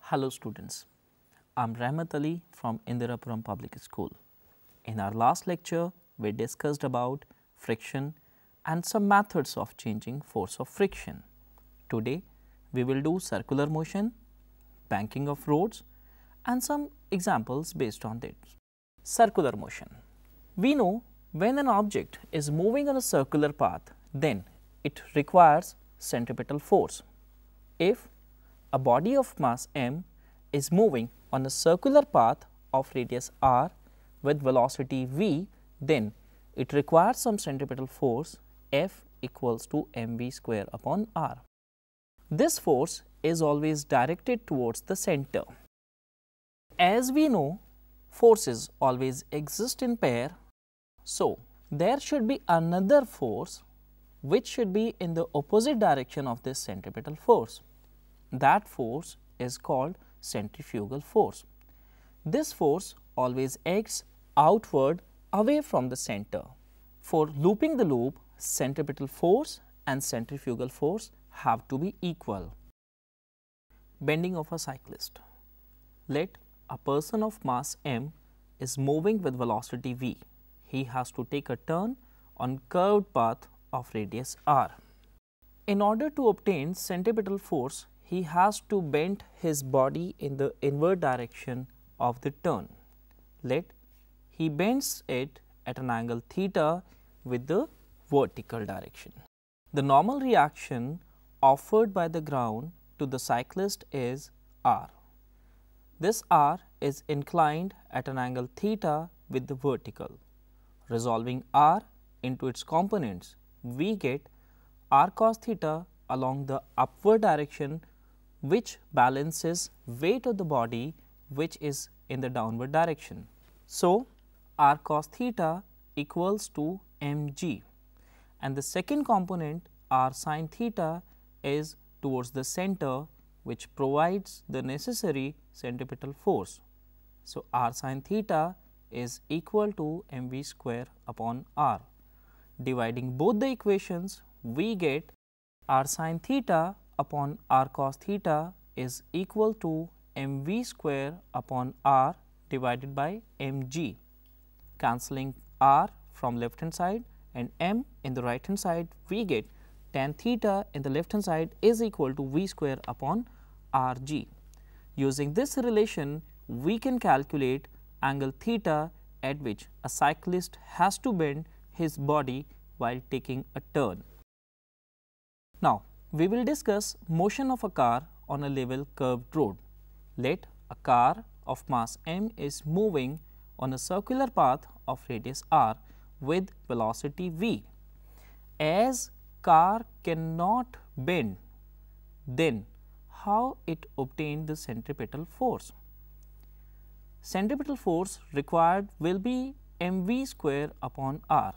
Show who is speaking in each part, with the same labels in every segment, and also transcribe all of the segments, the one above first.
Speaker 1: Hello students, I am Rahmat Ali from Indirapuram Public School. In our last lecture, we discussed about friction and some methods of changing force of friction. Today, we will do circular motion, banking of roads and some examples based on it circular motion. We know when an object is moving on a circular path, then it requires centripetal force. If a body of mass m is moving on a circular path of radius r with velocity v, then it requires some centripetal force F equals to mv square upon r. This force is always directed towards the center. As we know forces always exist in pair. So, there should be another force which should be in the opposite direction of this centripetal force. That force is called centrifugal force. This force always acts outward away from the center. For looping the loop, centripetal force and centrifugal force have to be equal. Bending of a cyclist. Let a person of mass m is moving with velocity v. He has to take a turn on curved path of radius r. In order to obtain centripetal force, he has to bend his body in the inward direction of the turn. Let he bends it at an angle theta with the vertical direction. The normal reaction offered by the ground to the cyclist is R. This r is inclined at an angle theta with the vertical. Resolving r into its components, we get r cos theta along the upward direction which balances weight of the body which is in the downward direction. So, r cos theta equals to mg and the second component r sin theta is towards the center which provides the necessary centripetal force. So, r sin theta is equal to m v square upon r. Dividing both the equations, we get r sin theta upon r cos theta is equal to m v square upon r divided by m g, cancelling r from left hand side and m in the right hand side, we get tan theta in the left hand side is equal to v square upon Rg. Using this relation, we can calculate angle theta at which a cyclist has to bend his body while taking a turn. Now, we will discuss motion of a car on a level curved road. Let a car of mass m is moving on a circular path of radius r with velocity v. As car cannot bend, then how it obtained the centripetal force. Centripetal force required will be mv square upon r.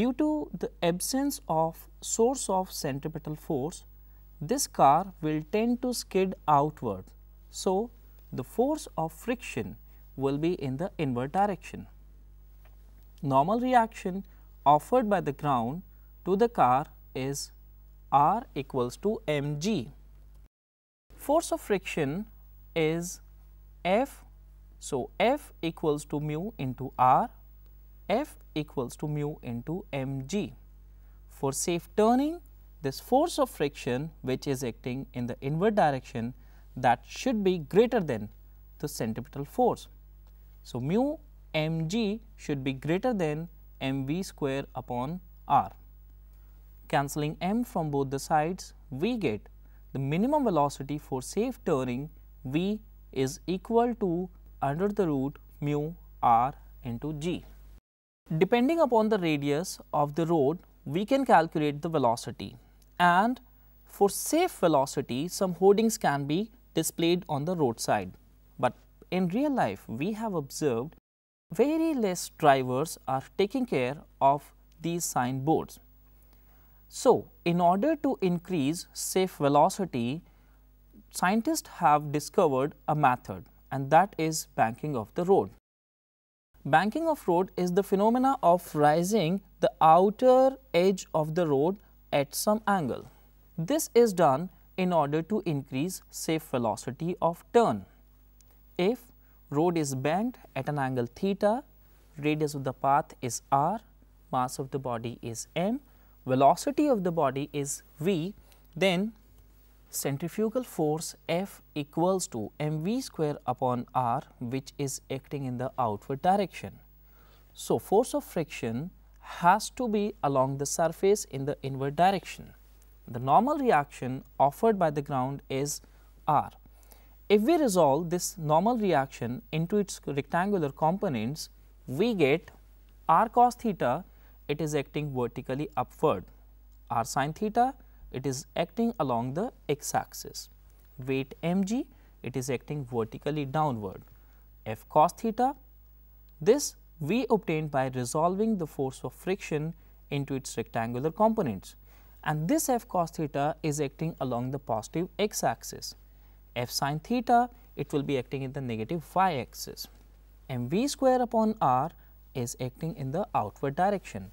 Speaker 1: Due to the absence of source of centripetal force, this car will tend to skid outward. So, the force of friction will be in the inward direction. Normal reaction offered by the ground to the car is R equals to mg force of friction is F. So, F equals to mu into R, F equals to mu into mg. For safe turning, this force of friction which is acting in the inward direction that should be greater than the centripetal force. So, mu mg should be greater than mv square upon r. Cancelling m from both the sides, we get the minimum velocity for safe turning V is equal to under the root mu r into g. Depending upon the radius of the road, we can calculate the velocity and for safe velocity, some hoardings can be displayed on the roadside. But in real life, we have observed very less drivers are taking care of these signboards. So, in order to increase safe velocity, scientists have discovered a method and that is banking of the road. Banking of road is the phenomena of rising the outer edge of the road at some angle. This is done in order to increase safe velocity of turn. If road is banked at an angle theta, radius of the path is r, mass of the body is m velocity of the body is v, then centrifugal force F equals to mv square upon r which is acting in the outward direction. So, force of friction has to be along the surface in the inward direction. The normal reaction offered by the ground is r. If we resolve this normal reaction into its rectangular components, we get r cos theta it is acting vertically upward. R sin theta, it is acting along the x axis. Weight mg, it is acting vertically downward. F cos theta, this we obtained by resolving the force of friction into its rectangular components. And this f cos theta is acting along the positive x axis. f sin theta, it will be acting in the negative y axis. mv square upon r is acting in the outward direction.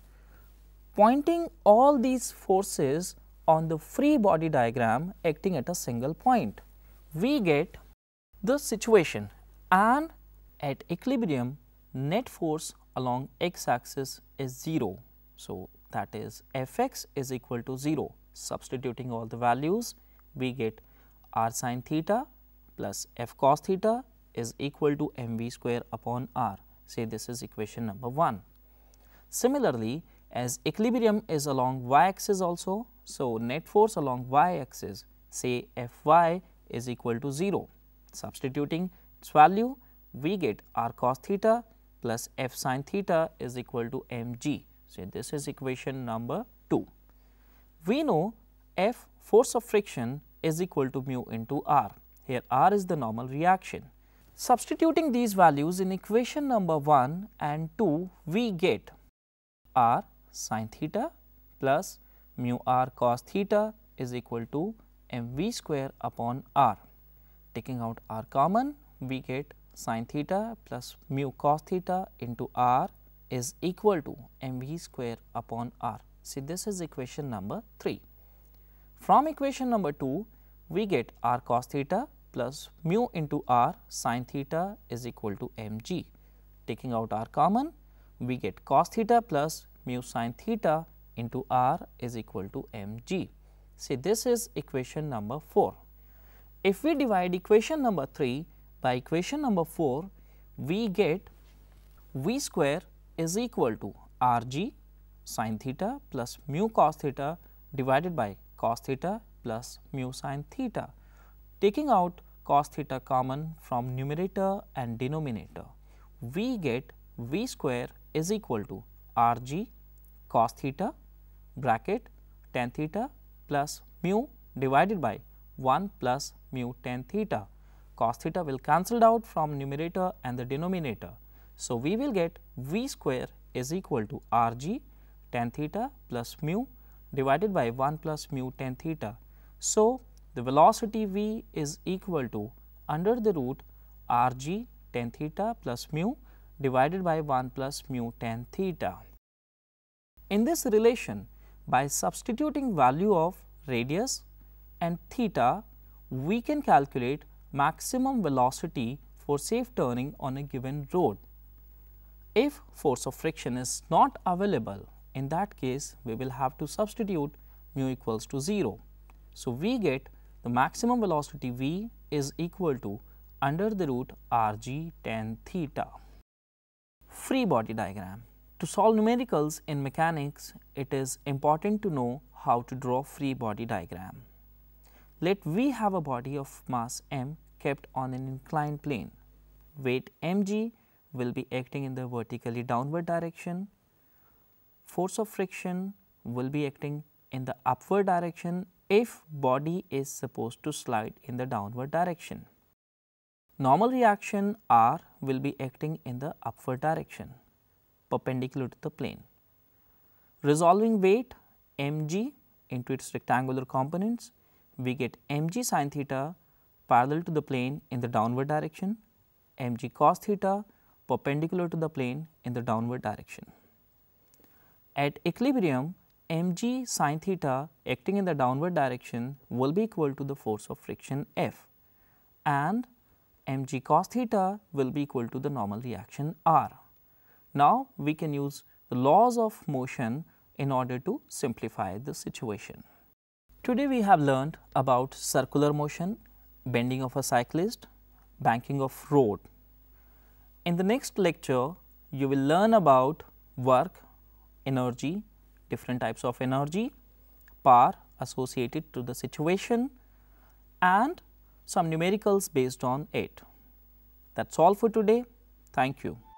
Speaker 1: Pointing all these forces on the free body diagram acting at a single point, we get the situation and at equilibrium net force along x axis is 0. So, that is f x is equal to 0. Substituting all the values, we get r sine theta plus f cos theta is equal to m v square upon r say this is equation number 1. Similarly, as equilibrium is along y axis also, so net force along y axis say Fy is equal to 0. Substituting its value, we get r cos theta plus f sin theta is equal to mg. So, this is equation number 2. We know F force of friction is equal to mu into r. Here r is the normal reaction. Substituting these values in equation number 1 and 2, we get r sine theta plus mu r cos theta is equal to m v square upon r. Taking out r common, we get sine theta plus mu cos theta into r is equal to m v square upon r. See, this is equation number 3. From equation number 2, we get r cos theta plus mu into r sine theta is equal to mg. Taking out r common, we get cos theta plus mu sine theta into r is equal to mg. See, this is equation number 4. If we divide equation number 3 by equation number 4, we get v square is equal to rg sine theta plus mu cos theta divided by cos theta plus mu sine theta Taking out cos theta common from numerator and denominator, we get v square is equal to r g cos theta bracket tan theta plus mu divided by 1 plus mu tan theta. Cos theta will cancelled out from numerator and the denominator. So, we will get v square is equal to r g tan theta plus mu divided by 1 plus mu tan theta. So, the velocity v is equal to under the root r g tan theta plus mu divided by 1 plus mu tan theta. In this relation, by substituting value of radius and theta, we can calculate maximum velocity for safe turning on a given road. If force of friction is not available, in that case, we will have to substitute mu equals to 0. So, we get the maximum velocity v is equal to under the root rg tan theta. Free body diagram. To solve numericals in mechanics, it is important to know how to draw free body diagram. Let V have a body of mass m kept on an inclined plane. Weight mg will be acting in the vertically downward direction. Force of friction will be acting in the upward direction if body is supposed to slide in the downward direction. Normal reaction R will be acting in the upward direction perpendicular to the plane. Resolving weight mg into its rectangular components, we get mg sin theta parallel to the plane in the downward direction, mg cos theta perpendicular to the plane in the downward direction. At equilibrium, mg sine theta acting in the downward direction will be equal to the force of friction F and mg cos theta will be equal to the normal reaction R. Now, we can use the laws of motion in order to simplify the situation. Today, we have learned about circular motion, bending of a cyclist, banking of road. In the next lecture, you will learn about work, energy, different types of energy, power associated to the situation and some numericals based on it. That is all for today. Thank you.